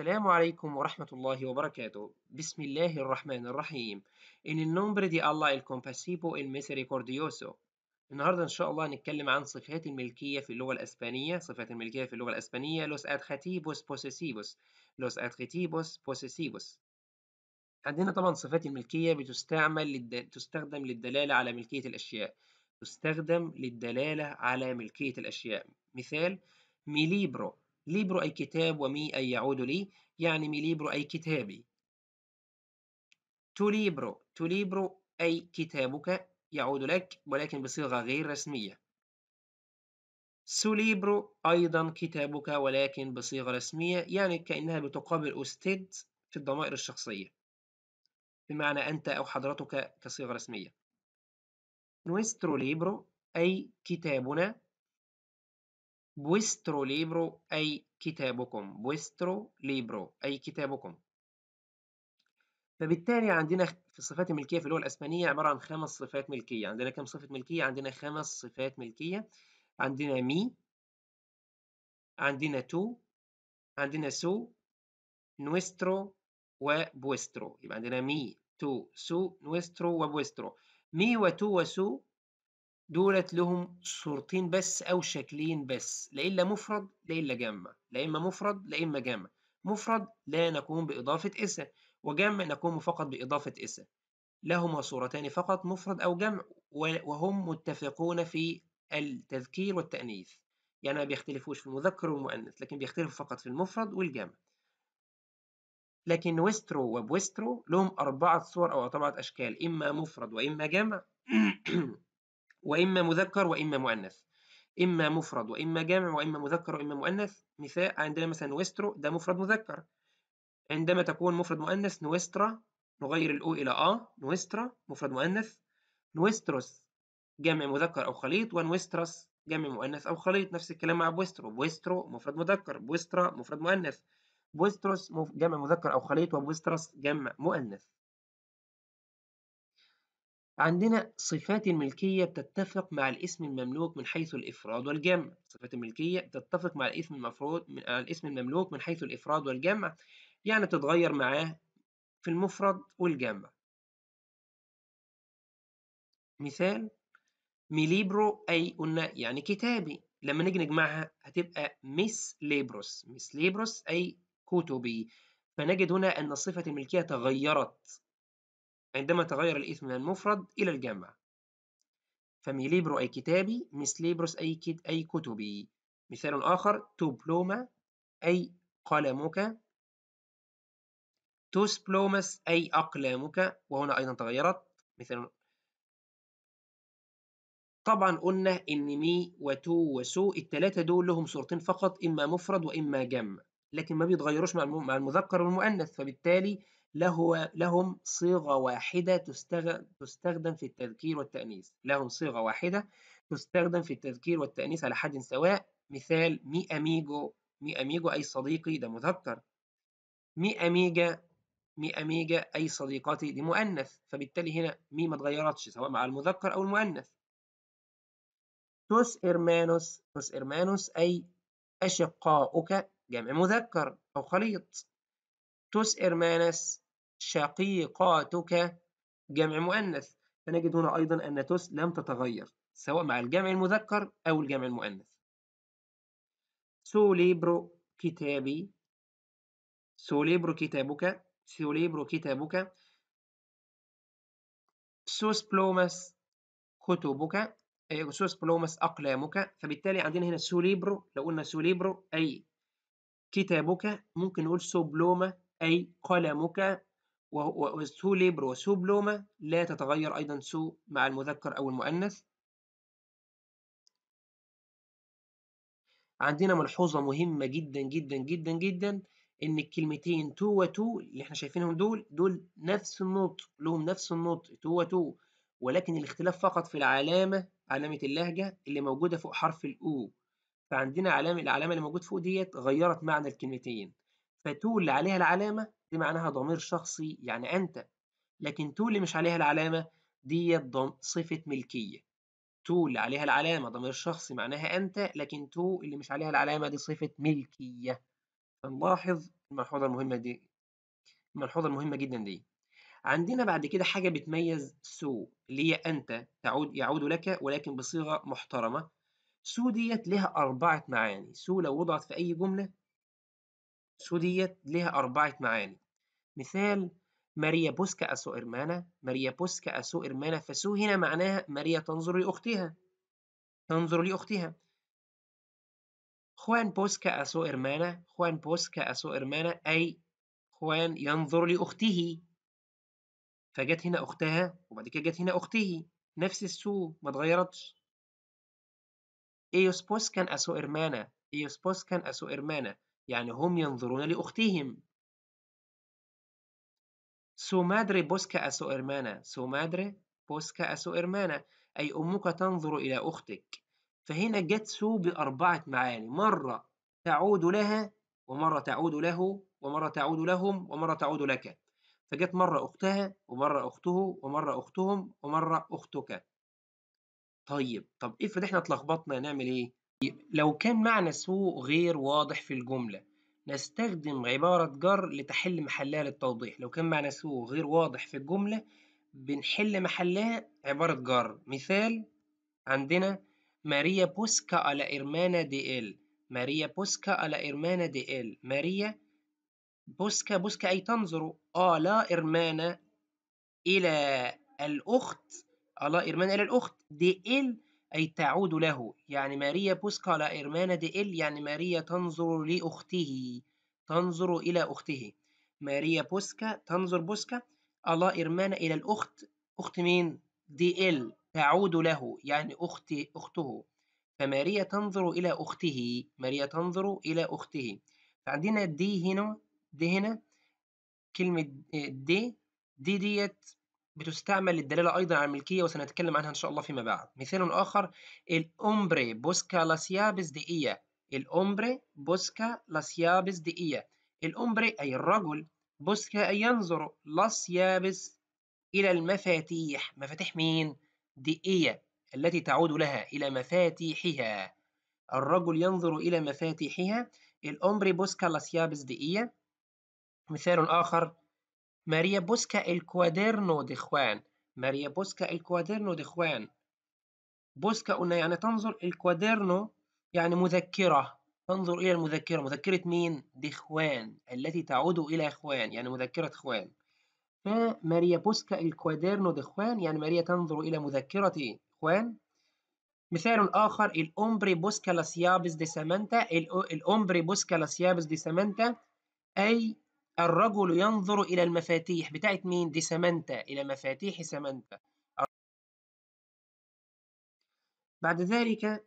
السلام عليكم ورحمة الله وبركاته بسم الله الرحمن الرحيم إن النومبر دي الله الكومباسيبو الميسريكورديوسو النهاردة إن شاء الله هنتكلم عن صفات الملكية في اللغة الأسبانية صفات الملكية في اللغة الأسبانية لوس أدخاتيبوس بوسيسيبوس لوس أدخاتيبوس بوسيسيبوس عندنا طبعا صفات الملكية بتستعمل للد... تستخدم للدلالة على ملكية الأشياء تستخدم للدلالة على ملكية الأشياء مثال مي ليبرو ليبرو أي كتاب ومي أي يعود لي يعني مي ليبرو أي كتابي تو ليبرو تو ليبرو أي كتابك يعود لك ولكن بصيغة غير رسمية سو ليبرو أيضا كتابك ولكن بصيغة رسمية يعني كأنها بتقابل أستيد في الضمائر الشخصية بمعنى أنت أو حضرتك كصيغة رسمية نويسترو ليبرو أي كتابنا بويسترو ليبرو أي كتابكم بويسترو ليبرو أي كتابكم فبالتالي عندنا في صفات الملكية في اللغة الأسبانية عبارة عن خمس صفات ملكية عندنا كم صفة ملكية؟ عندنا خمس صفات ملكية عندنا مي عندنا تو عندنا سو نويسترو وبويسترو يبقى عندنا مي تو سو نويسترو وبويسترو مي وتو وسو دولت لهم صورتين بس او شكلين بس لا الا مفرد لا الا جمع لا اما مفرد لا اما جمع مفرد لا نقوم باضافه اسا وجمع نقوم فقط باضافه اسا لهما صورتان فقط مفرد او جمع وهم متفقون في التذكير والتانيث يعني ما بيختلفوش في المذكر والمؤنث لكن بيختلفوا فقط في المفرد والجمع لكن ويسترو وبويسترو لهم أربعة صور أو أربعة أشكال إما مفرد وإما جمع وإما مذكر وإما مؤنث إما مفرد وإما جامع وإما مذكر وإما مؤنث مثال عندنا مثلا نويسترو ده مفرد مذكر عندما تكون مفرد مؤنث نويسترا نغير الأو إلى آ نويسترا مفرد مؤنث نويستروس جمع مذكر أو خليط ونويستراس جمع مؤنث أو خليط نفس الكلام مع بويسترو بويسترو مفرد مذكر بويسترا مفرد مؤنث بويستروس جمع مذكر أو خليط وبويستراس جمع مؤنث عندنا صفات الملكية بتتفق مع الاسم المملوك من حيث الإفراد والجمع صفات الملكية بتتفق مع الاسم المفروض من آه، الاسم المملوك من حيث الإفراد والجمع يعني بتتغير معاه في المفرد والجمع مثال ميليبرو أي قلنا يعني كتابي لما نيجي نجمعها هتبقى ميس ليبروس ميس ليبروس أي كتبي فنجد هنا أن صفة الملكية تغيرت عندما تغير الاسم من المفرد إلى الجمع فمي ليبرو أي كتابي مس ليبروس أي, كت... أي كتبي مثال آخر تو بلوما أي قلمك توس بلومس أي أقلامك وهنا أيضا تغيرت مثال طبعا قلنا إن مي وتو وسو التلاتة دول لهم صورتين فقط إما مفرد وإما جمع لكن ما بيتغيروش مع المذكر والمؤنث فبالتالي له لهم صيغة واحدة تستخدم في التذكير والتأنيث لهم صيغة واحدة تستخدم في التذكير والتأنيث على حد سواء مثال مي أميجو مي أميجو أي صديقي ده مذكر مي أميجا مي أميجا أي صديقتي دي مؤنث فبالتالي هنا مي ما اتغيرتش سواء مع المذكر أو المؤنث توس إرمانوس توس إرمانوس أي أشقاؤك جمع مذكر أو خليط توس إرمانس شقيقاتك جمع مؤنث فنجد هنا أيضا أن توس لم تتغير سواء مع الجمع المذكر أو الجمع المؤنث سو ليبرو كتابي سو ليبرو كتابك سو ليبرو كتابك سوس بلومس كتبك أي أيوة، سوس بلومس أقلامك فبالتالي عندنا هنا سوليبرو لو قلنا سوليبرو أي كتابك ممكن نقول بلومه أي قلمك وسو ليبر وسو بلومة لا تتغير أيضا سو مع المذكر أو المؤنث عندنا ملحوظة مهمة جدا جدا جدا جدا إن الكلمتين تو وتو اللي احنا شايفينهم دول دول نفس النطق لهم نفس النطق تو وتو ولكن الاختلاف فقط في العلامة علامة اللهجة اللي موجودة فوق حرف الأو فعندنا علامة العلامة اللي موجود فوق ديت غيرت معنى الكلمتين اللي عليها العلامة دي معناها ضمير شخصي يعني أنت لكن تو اللي مش عليها العلامة دي صفة ملكية تو اللي عليها العلامة ضمير شخصي معناها أنت لكن تو اللي مش عليها العلامة دي صفة ملكية فنلاحظ الملحوظة المهمة دي الملحوظة المهمة جدا دي عندنا بعد كده حاجة بتميز سو اللي هي أنت تعود يعود لك ولكن بصيغة محترمة سو ديت لها أربعة معاني سو لو وضعت في أي جملة سو ديت لها أربعة معاني مثال ماريا بوسكا أسو إرمانا ماريا بوسكا أسو إرمانا فسو هنا معناها ماريا تنظر لأختها تنظر لأختها خوان بوسكا أسو إرمانا خوان بوسكا أسو إرمانا أي خوان ينظر لأخته فجت هنا أختها وبعد كده جت هنا أخته نفس السو ما اتغيرتش إيوس بوسكا أسو إرمانا إيوس بوسكا أسو إرمانا يعني هم ينظرون لأختهم سو مادري بوسكا أسو إرمانا سو مادري بوسكا أسو إرمانا أي أمك تنظر إلى أختك فهنا جت سو بأربعة معاني مرة تعود لها ومرة تعود له ومرة تعود لهم ومرة تعود لك فجت مرة أختها ومرة أخته ومرة أختهم ومرة أختك طيب طب افرض إيه، احنا اتلخبطنا نعمل ايه لو كان معنى سوء غير واضح في الجملة نستخدم عبارة جر لتحل محلها للتوضيح لو كان معنى سوء غير واضح في الجملة بنحل محلها عبارة جر مثال عندنا ماريا بوسكا على إرمانا دي إل ماريا بوسكا على إرمانا دي إل ماريا بوسكا بوسكا أي تنظر آلا آه، إرمانا إلى الأخت آلا آه، إرمانا إلى الأخت دي إل أي تعود له يعني ماريا بوسكا لا إرمانا دي إل يعني ماريا تنظر لأخته تنظر إلى أخته ماريا بوسكا تنظر بوسكا الله إرمانا إلى الأخت أخت مين؟ دي إل تعود له يعني أخت أخته فماريا تنظر إلى أخته ماريا تنظر إلى أخته فعندنا دي هنا دي هنا كلمة دي دي ديت بتستعمل للدلالة أيضا على الملكية وسنتكلم عنها إن شاء الله فيما بعد مثال آخر الأمبري بوسكا لاسيابس دئية الأمبري بوسكا لاسيابس دئية الأمبري أي الرجل بوسكا أي ينظر لاسيابس إلى المفاتيح مفاتيح مين؟ دئية التي تعود لها إلى مفاتيحها الرجل ينظر إلى مفاتيحها الأمبري بوسكا لاسيابس دئية مثال آخر ماريا بوسكا الكوادرنو دي خوان ماريا بوسكا الكوادرنو دي خوان بوسكا قلنا يعني تنظر الكواديرنو يعني مذكرة تنظر إلى المذكرة مذكرة مين؟ دي خوان التي تعود إلى إخوان يعني مذكرة إخوان فماريا بوسكا الكواديرنو خوان يعني ماريا تنظر إلى مذكرة إخوان مثال آخر الأمبري بوسكا لاسيابس دي سامانتا الأمبري بوسكا لاسيابس دي سامانتا أي الرجل ينظر إلى المفاتيح بتاعت مين؟ دي سمانتا إلى مفاتيح سمانتا بعد ذلك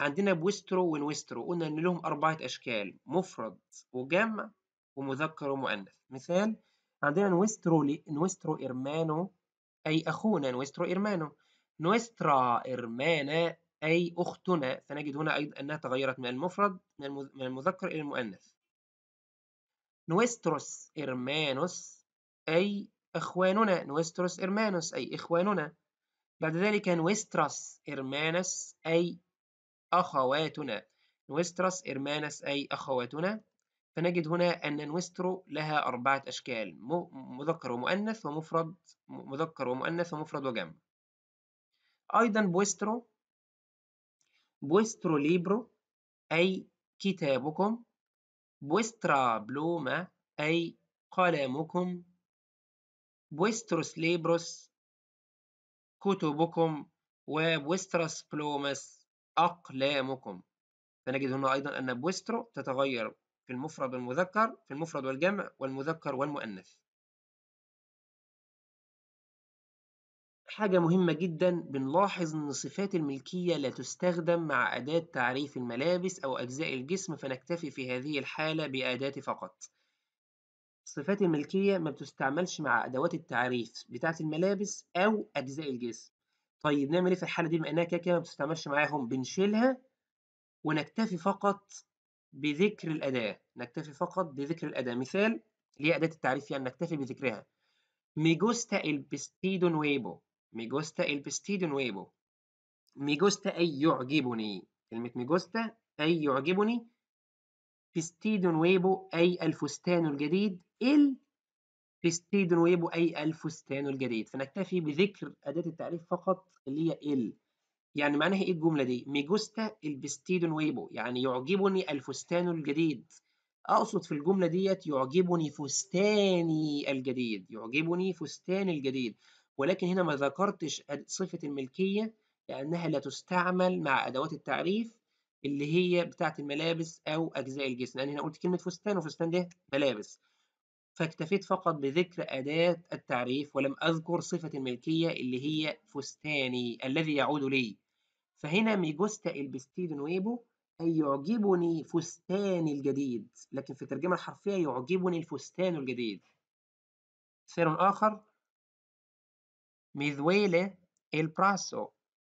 عندنا بويسترو ونويسترو قلنا إن لهم أربعة أشكال مفرد وجمع ومذكر ومؤنث مثال عندنا نويسترو لي نويسترو إرمانو أي أخونا نويسترو إرمانو نويسترا إرمانا أي أختنا فنجد هنا أيضا أنها تغيرت من المفرد من المذكر إلى المؤنث نوستروس إرمانوس أي إخواننا نوستروس إرمانوس أي إخواننا بعد ذلك نوستروس إرمانس أي أخواتنا نوستروس إرمانس أي أخواتنا فنجد هنا أن نوسترو لها أربعة أشكال مذكر ومؤنث ومفرد مذكر ومؤنث ومفرد وجمع أيضا بوسترو بوسترو ليبرو أي كتابكم بوسترا بلوما أي قلمكم بوستروس ليبروس كتبكم وبوستروس بلوماس أقلامكم فنجد هنا أيضا أن بوسترو تتغير في المفرد والمذكر في المفرد والجمع والمذكر والمؤنث حاجة مهمة جدا بنلاحظ إن صفات الملكية لا تستخدم مع أداة تعريف الملابس أو أجزاء الجسم فنكتفي في هذه الحالة بأداة فقط صفات الملكية ما بتستعملش مع أدوات التعريف بتاعة الملابس أو أجزاء الجسم طيب نعمل إيه في الحالة دي بما إنها كده كده ما بتستعملش معاهم بنشيلها ونكتفي فقط بذكر الأداة نكتفي فقط بذكر الأداة مثال ليه أداة التعريف يعني نكتفي بذكرها ميجوستا البستيدون ويبو مي جوستا il vestito مي جوستا أي يعجبني كلمة مي جوستا أي يعجبني بستيدو نويبو أي الفستان الجديد ال بستيدو نويبو أي الفستان الجديد فنكتفي بذكر أداة التعريف فقط اللي هي ال يعني معناها إيه الجملة دي؟ مي جوستا الفيستيدو نويبو يعني يعجبني الفستان الجديد أقصد في الجملة ديت يعجبني فستاني الجديد يعجبني فستاني الجديد ولكن هنا ما ذكرتش صفة الملكية لأنها لا تستعمل مع أدوات التعريف اللي هي بتاعة الملابس أو أجزاء الجسم لأن يعني هنا قلت كلمة فستان وفستان ده ملابس فاكتفيت فقط بذكر أداة التعريف ولم أذكر صفة الملكية اللي هي فستاني الذي يعود لي فهنا مي جوستا البستيد نويبو أي يعجبني فستاني الجديد لكن في الترجمة الحرفية يعجبني الفستان الجديد مثال آخر Mi duele el brazo.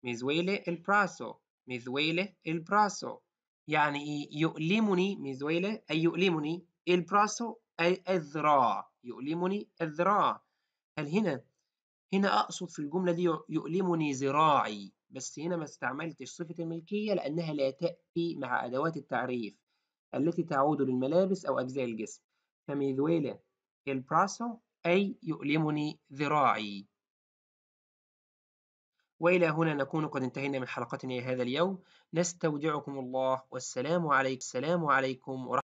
Mi duele el brazo. Mi duele el brazo. يعني إيه؟ يؤلمني مي دويلة أي يؤلمني البراسو أي الذراع يؤلمني الذراع هل هنا هنا أقصد في الجملة دي يؤلمني ذراعي بس هنا ما استعملتش صفة الملكية لأنها لا تأتي مع أدوات التعريف التي تعود للملابس أو أجزاء الجسم فميذويلة البراسو أي يؤلمني ذراعي وإلى هنا نكون قد انتهينا من حلقتنا هذا اليوم نستودعكم الله والسلام عليكم, السلام عليكم ورحمة